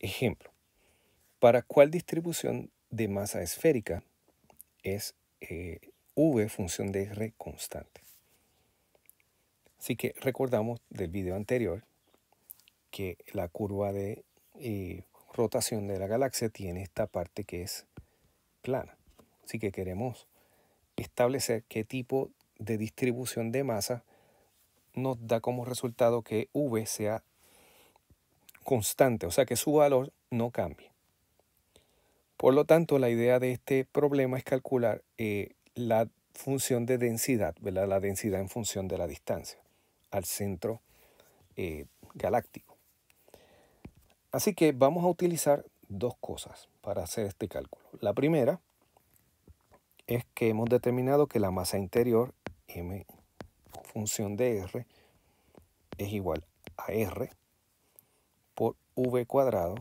Ejemplo, ¿para cuál distribución de masa esférica es eh, V función de R constante? Así que recordamos del video anterior que la curva de eh, rotación de la galaxia tiene esta parte que es plana. Así que queremos establecer qué tipo de distribución de masa nos da como resultado que V sea constante, o sea que su valor no cambia. Por lo tanto, la idea de este problema es calcular eh, la función de densidad, la densidad en función de la distancia al centro eh, galáctico. Así que vamos a utilizar dos cosas para hacer este cálculo. La primera es que hemos determinado que la masa interior, m función de r, es igual a r v cuadrado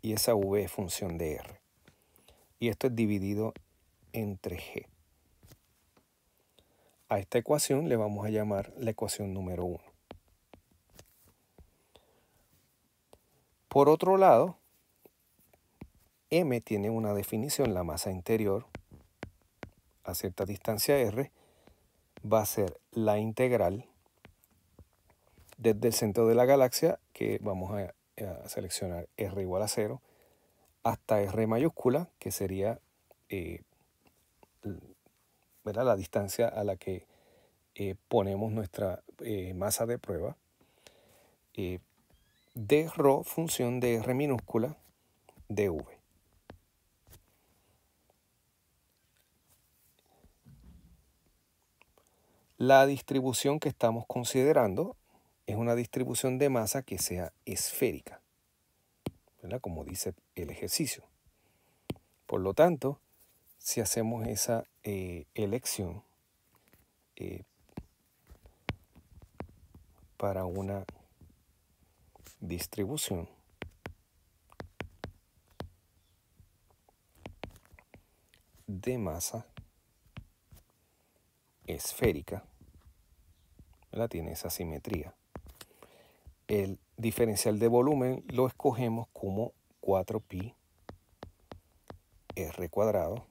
y esa v es función de r. Y esto es dividido entre g. A esta ecuación le vamos a llamar la ecuación número 1. Por otro lado, m tiene una definición, la masa interior a cierta distancia r va a ser la integral desde el centro de la galaxia, que vamos a eh, a seleccionar R igual a 0 hasta R mayúscula, que sería eh, la distancia a la que eh, ponemos nuestra masa de prueba. de Rho, función de R minúscula V. La distribución que estamos considerando es una distribución de masa que sea esférica, como dice el ejercicio. Por lo tanto, si hacemos esa eh, elección eh, para una distribución, de masa esférica, la tiene esa simetría el diferencial de volumen lo escogemos como 4pi r cuadrado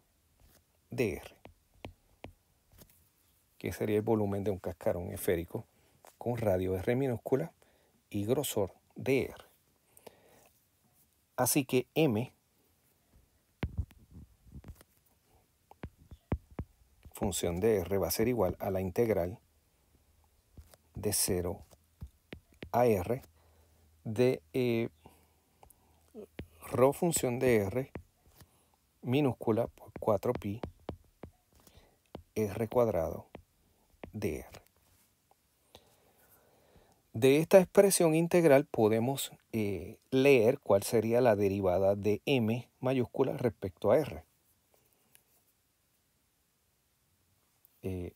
de r, que sería el volumen de un cascarón esférico con radio r minúscula y grosor de r. Así que m función de r va a ser igual a la integral de 0 R de eh, función de R minúscula por 4pi R cuadrado de R. De esta expresión integral podemos eh, leer cuál sería la derivada de m mayúscula respecto a r. Eh,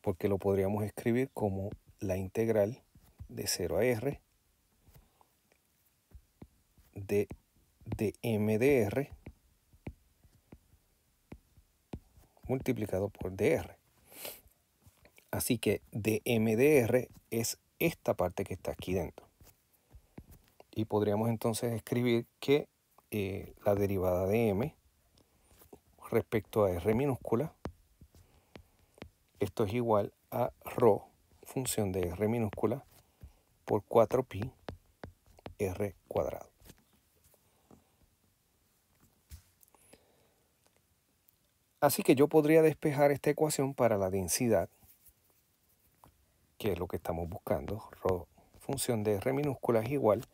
porque lo podríamos escribir como la integral de 0 a R, de, de multiplicado por DR. Así que DMDR es esta parte que está aquí dentro. Y podríamos entonces escribir que eh, la derivada de M respecto a R minúscula, esto es igual a ρ, función de R minúscula, por 4pi r cuadrado. Así que yo podría despejar esta ecuación para la densidad, que es lo que estamos buscando, rho, función de r minúscula es igual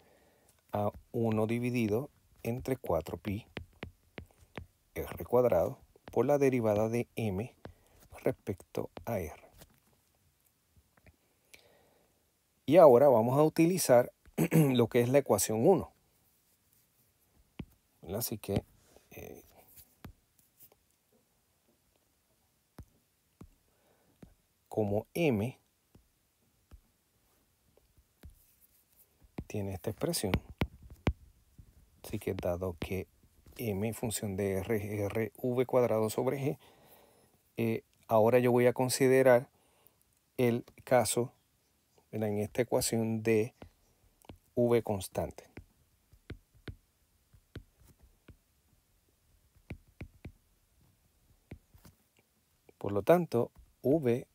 a 1 dividido entre 4pi r cuadrado por la derivada de m respecto a r. Y ahora vamos a utilizar lo que es la ecuación 1. Así que eh, como m tiene esta expresión, así que dado que m función de r r v cuadrado sobre g, eh, ahora yo voy a considerar el caso en esta ecuación de V constante. Por lo tanto, V,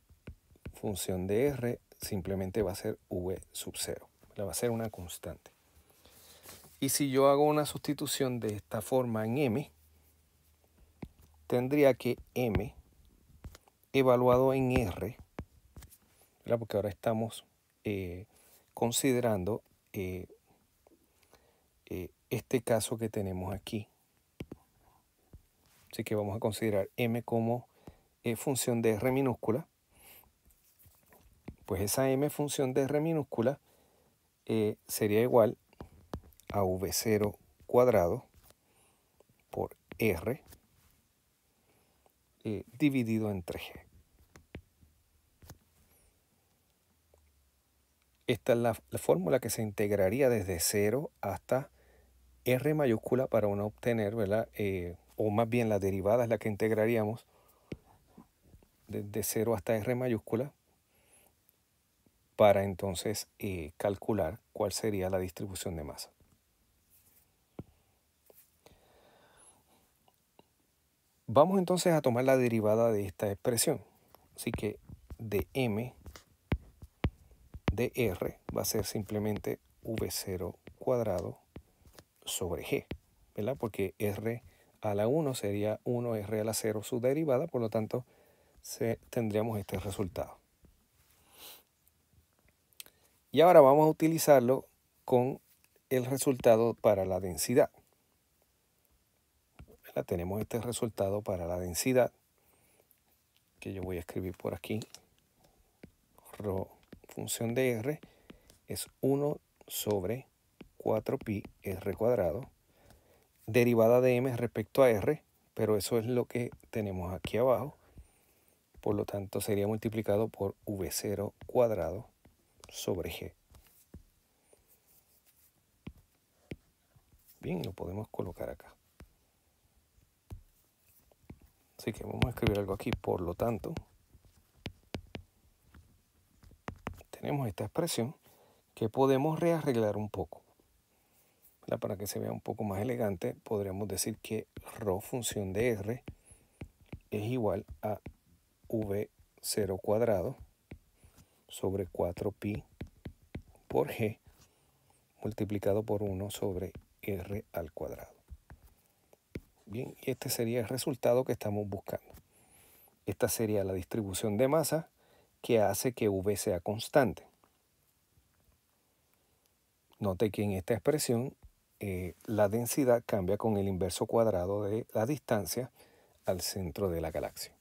función de R, simplemente va a ser V sub 0. Va a ser una constante. Y si yo hago una sustitución de esta forma en M, tendría que M evaluado en R, porque ahora estamos eh, considerando eh, eh, este caso que tenemos aquí. Así que vamos a considerar m como función de r minúscula. Pues esa m función de r minúscula sería igual a v0 cuadrado por r dividido entre g. Esta es la, fórmula que se integraría desde 0 hasta R mayúscula para uno obtener, ¿verdad? Eh, o más bien la derivada es la que integraríamos desde 0 hasta R mayúscula para entonces eh, calcular cuál sería la distribución de masa. Vamos entonces a tomar la derivada de esta expresión. Así que de m de R va a ser simplemente V0 cuadrado sobre G, ¿verdad? Porque R a la 1 sería 1R a la 0 su derivada, por lo tanto se, tendríamos este resultado. Y ahora vamos a utilizarlo con el resultado para la densidad. Tenemos este resultado para la densidad, que yo voy a escribir por aquí, función de r es 1 sobre 4pi r cuadrado, derivada de m respecto a r, pero eso es lo que tenemos aquí abajo. Por lo tanto, sería multiplicado por v0 cuadrado sobre g. Bien, lo podemos colocar acá. Así que vamos a escribir algo aquí. Por lo tanto, tenemos esta expresión que podemos rearreglar un poco. Para que se vea un poco más elegante, podríamos decir que ρ función de r es igual a v0 cuadrado sobre 4pi por g multiplicado por 1 sobre r al cuadrado. Bien, y este sería el resultado que estamos buscando. Esta sería la distribución de masa que hace que V sea constante. Note que en esta expresión eh, la densidad cambia con el inverso cuadrado de la distancia al centro de la galaxia.